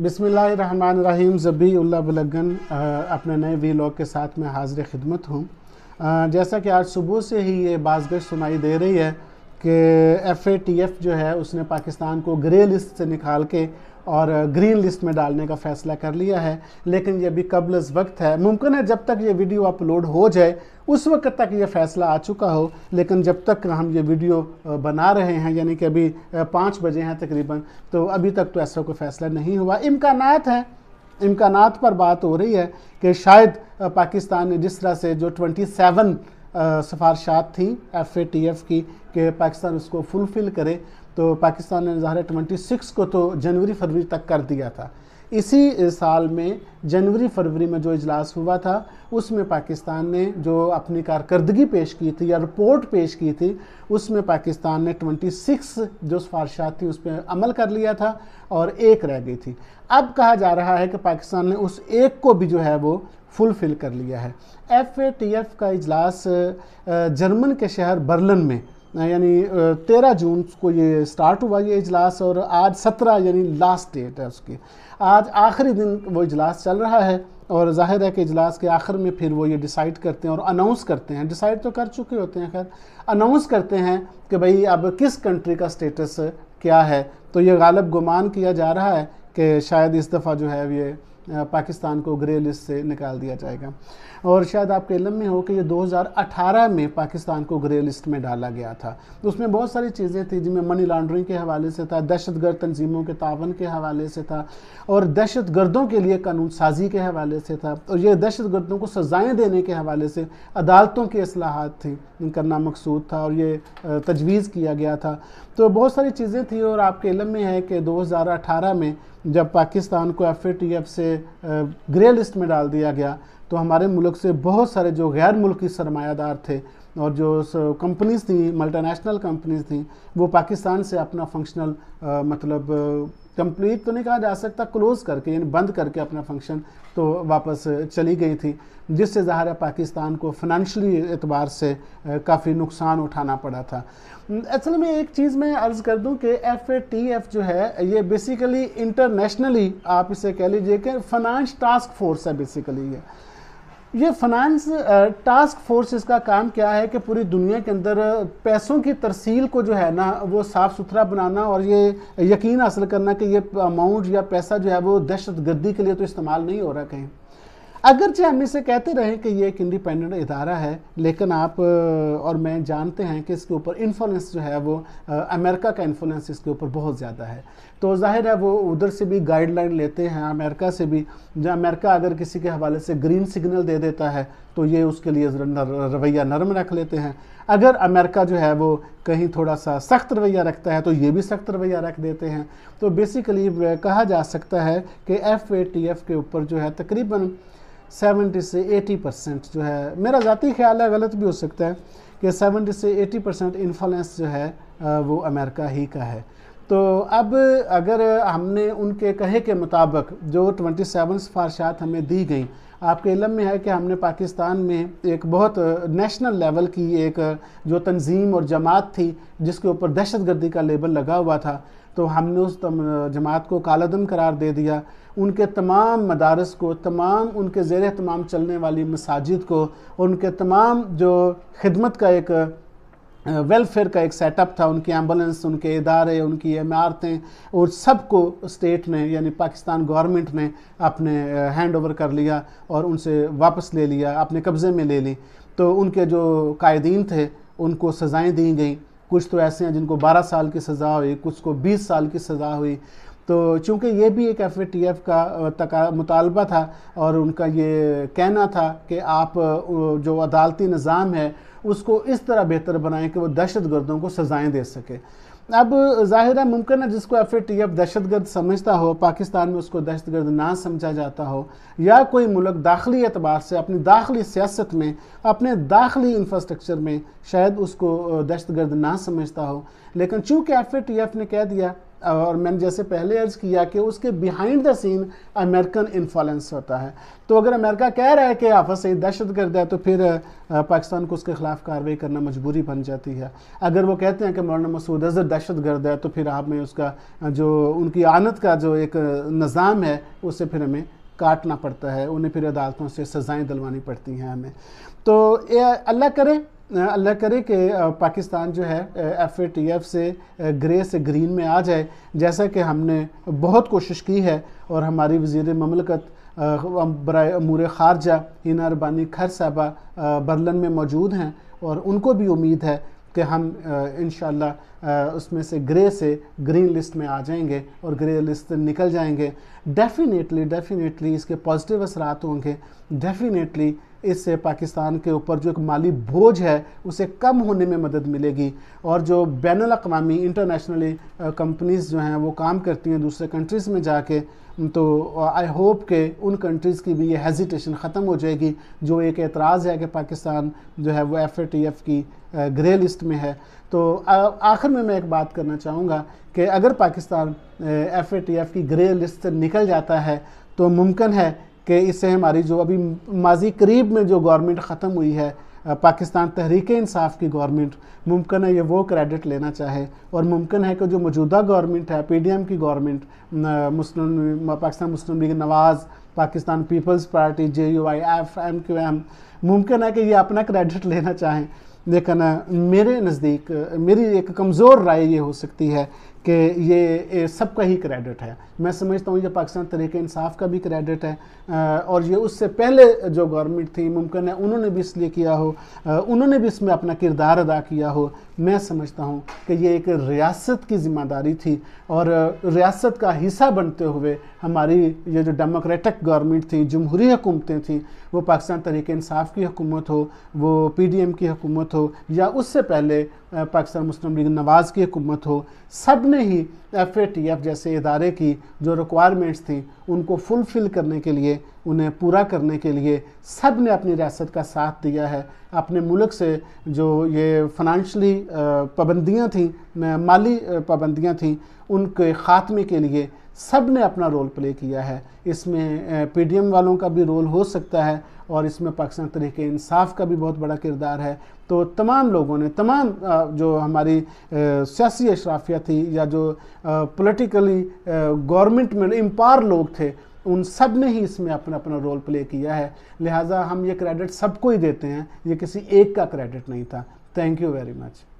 बिसमीम ज़बी बलगन अपने नए वी लॉग के साथ मैं हाजिर खिदमत हूँ जैसा कि आज सुबह से ही ये बाजगश सुनाई दे रही है कि एफ जो है उसने पाकिस्तान को ग्रे लिस्ट से निकाल के और ग्रीन uh, लिस्ट में डालने का फैसला कर लिया है लेकिन ये अभी कबल वक्त है मुमकिन है जब तक ये वीडियो अपलोड हो जाए उस वक्त तक ये फैसला आ चुका हो लेकिन जब तक हम ये वीडियो uh, बना रहे हैं यानी कि अभी uh, पाँच बजे हैं तकरीबन तो अभी तक तो ऐसा कोई फैसला नहीं हुआ इम्कान है इम्कान पर बात हो रही है कि शायद पाकिस्तान ने जिस तरह से जो ट्वेंटी सिफारशात थी एफ ए टी एफ़ की कि पाकिस्तान उसको फुलफ़िल करे तो पाकिस्तान ने ज़ाहिर ट्वेंटी सिक्स को तो जनवरी फरवरी तक कर दिया था इसी साल में जनवरी फरवरी में जो इजलास हुआ था उसमें पाकिस्तान ने जो अपनी कारकर्दगी पेश की थी या रिपोर्ट पेश की थी उसमें पाकिस्तान ने 26 जो सिफारशात थी उस पर अमल कर लिया था और एक रह गई थी अब कहा जा रहा है कि पाकिस्तान ने उस एक को भी जो है वो फुलफ़िल कर लिया है एफ टी एफ का इजलास जर्मन के शहर बर्लिन में यानी तेरह जून को ये स्टार्ट हुआ ये इजलास और आज सत्रह यानी लास्ट डेट है उसकी आज आखिरी दिन वो इजलास चल रहा है और जाहिर है कि इजलास के आखिर में फिर वो ये डिसाइड करते हैं और अनाउंस करते हैं डिसाइड तो कर चुके होते हैं खैर अनाउंस करते हैं कि भाई अब किस कंट्री का स्टेटस क्या है तो ये गालब गुमान किया जा रहा है कि शायद इस दफ़ा जो है ये पाकिस्तान को ग्रे लिस्ट से निकाल दिया जाएगा और शायद आपके इलम में हो कि ये 2018 में पाकिस्तान को ग्रे लिस्ट में डाला गया था तो उसमें बहुत सारी चीज़ें थी जिनमें मनी लॉन्ड्रिंग के हवाले से था दहशत गर्द तनजीमों के तावन के हवाले से था और दहशत गर्दों के लिए कानून साजी के हवाले से था और ये दहशत गर्दों को सज़ाएँ देने के हवाले से अदालतों की असलाहत थी करना मकसूद था और ये तजवीज़ किया गया था तो बहुत सारी चीज़ें थी और आपके इलम में है कि दो में जब पाकिस्तान को एफ से ग्रे लिस्ट में डाल दिया गया तो हमारे मुल्क से बहुत सारे जो गैर मुल्की सरमायादार थे और जो कंपनीज थी मल्टानेशनल कंपनीज थी वो पाकिस्तान से अपना फंक्शनल मतलब कंप्लीट तो नहीं कहा जा सकता क्लोज करके यानी बंद करके अपना फंक्शन तो वापस चली गई थी जिससे ज़ाहिर है पाकिस्तान को फाइनेंशली एतबार से काफ़ी नुकसान उठाना पड़ा था असल में एक चीज़ मैं अर्ज़ कर दूं कि एफ ए टी एफ जो है ये बेसिकली इंटरनेशनली आप इसे कह लीजिए कि फाइनेंस टास्क फोर्स है बेसिकली ये ये फाइनेंस टास्क फोर्स इसका काम क्या है कि पूरी दुनिया के अंदर पैसों की तरसील को जो है ना वो साफ़ सुथरा बनाना और ये यकीन हासिल करना कि ये अमाउंट या पैसा जो है वो दहशत गर्दी के लिए तो इस्तेमाल नहीं हो रहा कहीं अगरचे हम इसे कहते रहे कि ये एक इंडिपेंडेंट इदारा है लेकिन आप और मैं जानते हैं कि इसके ऊपर इन्फ्लुएंस जो है वो अमेरिका का इन्फ्लुएंस इसके ऊपर बहुत ज़्यादा है तो जाहिर है वो उधर से भी गाइडलाइन लेते हैं अमेरिका से भी जहाँ अमेरिका अगर किसी के हवाले से ग्रीन सिग्नल दे देता है तो ये उसके लिए रवैया नरम रख लेते हैं अगर अमेरिका जो है वो कहीं थोड़ा सा सख्त रवैया रखता है तो ये भी सख्त रवैया रख देते हैं तो बेसिकली कहा जा सकता है कि एफ एफ़ के ऊपर जो है तकरीबन 70 से 80 परसेंट जो है मेरा जतीी ख्याल है गलत भी हो सकता है कि 70 से 80 परसेंट इन्फ्लुएंस जो है वो अमेरिका ही का है तो अब अगर हमने उनके कहे के मुताबिक जो 27 सेवन सिफारशात हमें दी गई आपके इलम में है कि हमने पाकिस्तान में एक बहुत नेशनल लेवल की एक जो तंजीम और जमात थी जिसके ऊपर दहशत गर्दी का लेबल लगा हुआ था तो हमने उस जमात को कालादम करार दे दिया उनके तमाम मदारस को तमाम उनके ज़ेर तमाम चलने वाली मसाजिद को और उनके तमाम जो खिदमत का एक वेलफेयर का एक सेटअप था उनकी एम्बुलेंस उनके इदारे उनकी इमारतें और सबको स्टेट ने यानी पाकिस्तान गवर्नमेंट ने अपने हैंड ओवर कर लिया और उनसे वापस ले लिया अपने कब्ज़े में ले ली तो उनके जो कायदीन थे उनको सज़ाएं दी गई कुछ तो ऐसे हैं जिनको 12 साल की सज़ा हुई कुछ को 20 साल की सज़ा हुई तो चूंकि ये भी एक एफ का तका मुतालबा था और उनका ये कहना था कि आप जो अदालती निज़ाम है उसको इस तरह बेहतर बनाएं कि वो दहशत गर्दों को सज़ाएँ दे सके अब जाहिर है मुमकिन है जिसको एफ ए टी एफ गर्द समझता हो पाकिस्तान में उसको दहशत गर्द ना समझा जाता हो या कोई मुल्क दाखिली एतबार से अपनी दाखिली सियासत में अपने दाखिली इंफ्रास्ट्रक्चर में शायद उसको दहशत गर्द ना समझता हो लेकिन चूँकि एफ ए टी एफ ने कह दिया और मैंने जैसे पहले अर्ज किया कि उसके behind the scene American influence होता है तो अगर अमेरिका कह रहा है कि आफत सही दहशत गर्द है तो फिर पाकिस्तान को उसके खिलाफ कार्रवाई करना मजबूरी बन जाती है अगर वो कहते हैं कि मौलाना मसूद अजहर दहशत गर्द है तो फिर आप में उसका जो उनकी आनत का जो एक निज़ाम है उससे फिर हमें काटना पड़ता है उन्हें फिर अदालतों से सज़ाएँ दिलवानी पड़ती हैं हमें तो अल्लाह करे अल्लाह करे कि पाकिस्तान जो है एफ टी एफ से ग्रे से ग्रीन में आ जाए जैसा कि हमने बहुत कोशिश की है और हमारी वजीर ममलकत बरा अमूर खारजा हिना रबानी खर साहबा बर्लन में मौजूद हैं और उनको भी उम्मीद है कि हम इन उसमें से ग्रे से ग्रीन लिस्ट में आ जाएंगे और ग्रे लिस्ट से निकल जाएंगे डेफिनेटली डेफिनेटली इसके पॉजिटिव असरात होंगे डेफिनेटली इससे पाकिस्तान के ऊपर जो एक माली बोझ है उसे कम होने में मदद मिलेगी और जो बैन अवी इंटरनेशनली कंपनीज़ जो हैं वो काम करती हैं दूसरे कंट्रीज़ में जाके तो आई होप के उन कंट्रीज़ की भी ये हेजिटेशन ख़त्म हो जाएगी जो एक एतराज़ है कि पाकिस्तान जो है वो एफ की ग्रे लिस्ट में है तो आखिर में मैं एक बात करना चाहूँगा कि अगर पाकिस्तान एफ की ग्रे लिस्ट से निकल जाता है तो मुमकिन है कि इससे हमारी जो अभी माजी करीब में जो गवर्नमेंट ख़त्म हुई है पाकिस्तान तहरीक इंसाफ की गवर्नमेंट मुमकिन है ये वो क्रेडिट लेना चाहे और मुमकिन है कि जो मौजूदा गवर्नमेंट है पी डी एम की government Muslim Pakistan Muslim League Nawaz Pakistan Peoples Party J U I F M Q M मुमकिन है कि ये अपना क्रेडिट लेना चाहें लेकिन मेरे नज़दीक मेरी एक कमज़ोर राय ये हो सकती है कि ये सबका ही क्रेडिट है मैं समझता हूँ ये पाकिस्तान तरीके इंसाफ का भी क्रेडिट है और ये उससे पहले जो गवर्नमेंट थी मुमकिन है उन्होंने भी इसलिए किया हो उन्होंने भी इसमें अपना किरदार अदा किया हो मैं समझता हूँ कि ये एक रियासत की जिम्मेदारी थी और रियासत का हिस्सा बनते हुए हमारी ये जो डेमोक्रेटिक गवर्नमेंट थी जमहूरी हुकूमतें थी वो पाकिस्तान तरीके इंसाफ की हुकूमत हो वो पी डी एम की हुकूमत हो या उससे पहले पाकिस्तान मुस्लिम लीग नवाज़ की हुकूमत हो सब उन्होंने ही एफ जैसे इदारे की जो रिक्वायरमेंट्स थी उनको फुलफ़िल करने के लिए उन्हें पूरा करने के लिए सब ने अपनी रियासत का साथ दिया है अपने मुल्क से जो ये फाइनेंशली पाबंदियाँ थीं माली पाबंदियाँ थीं उनके ख़ात्मे के लिए सब ने अपना रोल प्ले किया है इसमें पीडीएम वालों का भी रोल हो सकता है और इसमें पाकिस्तान तरीके इंसाफ का भी बहुत बड़ा किरदार है तो तमाम लोगों ने तमाम जो हमारी सियासी अशराफिया थी या जो पोलिटिकली गवर्नमेंट में इम्पार लोग थे उन सब ने ही इसमें अपना अपना रोल प्ले किया है लिहाजा हम ये क्रेडिट सबको ही देते हैं ये किसी एक का क्रेडिट नहीं था थैंक यू वेरी मच